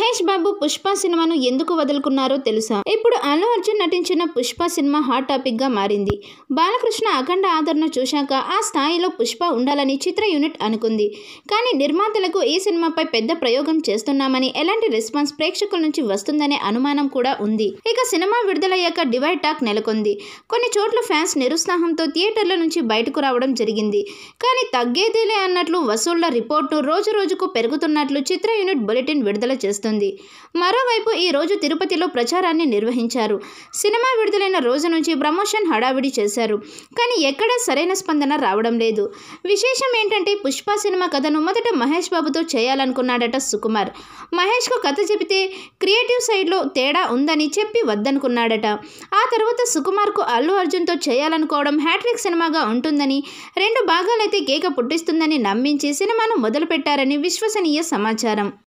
మహేష్ బాబు పుష్ప సినిమాను ఎందుకు వదులుకున్నారో తెలుసా ఇప్పుడు అల్లు అర్జున్ నటించిన పుష్ప సినిమా హాట్ టాపిక్గా మారింది బాలకృష్ణ అఖండ ఆదరణ చూశాక ఆ స్థాయిలో పుష్ప ఉండాలని చిత్ర యూనిట్ అనుకుంది కానీ నిర్మాతలకు ఈ సినిమాపై పెద్ద ప్రయోగం చేస్తున్నామని ఎలాంటి రెస్పాన్స్ ప్రేక్షకుల నుంచి వస్తుందనే అనుమానం కూడా ఉంది ఇక సినిమా విడుదలయ్యాక డివైడ్ టాక్ నెలకొంది కొన్ని చోట్ల ఫ్యాన్స్ నిరుత్సాహంతో థియేటర్ల నుంచి బయటకు రావడం జరిగింది కానీ తగ్గేదేలే అన్నట్లు వసూళ్ల రిపోర్టు రోజు రోజుకు పెరుగుతున్నట్లు చిత్ర యూనిట్ బులెటిన్ విడుదల చేస్తుంది వస్తుంది మరోవైపు ఈరోజు తిరుపతిలో ప్రచారాన్ని నిర్వహించారు సినిమా విడుదలైన రోజు నుంచి ప్రమోషన్ హడావిడి చేశారు కానీ ఎక్కడా సరైన స్పందన రావడం లేదు విశేషం ఏంటంటే పుష్ప సినిమా కథను మొదట మహేష్ బాబుతో చేయాలనుకున్నాడట సుకుమార్ మహేష్కు కథ చెబితే క్రియేటివ్ సైడ్లో తేడా ఉందని చెప్పి వద్దనుకున్నాడట ఆ తర్వాత సుకుమార్కు అల్లు అర్జున్తో చేయాలనుకోవడం హ్యాట్రిక్ సినిమాగా ఉంటుందని రెండు భాగాలైతే కేక పుట్టిస్తుందని నమ్మించి సినిమాను మొదలుపెట్టారని విశ్వసనీయ సమాచారం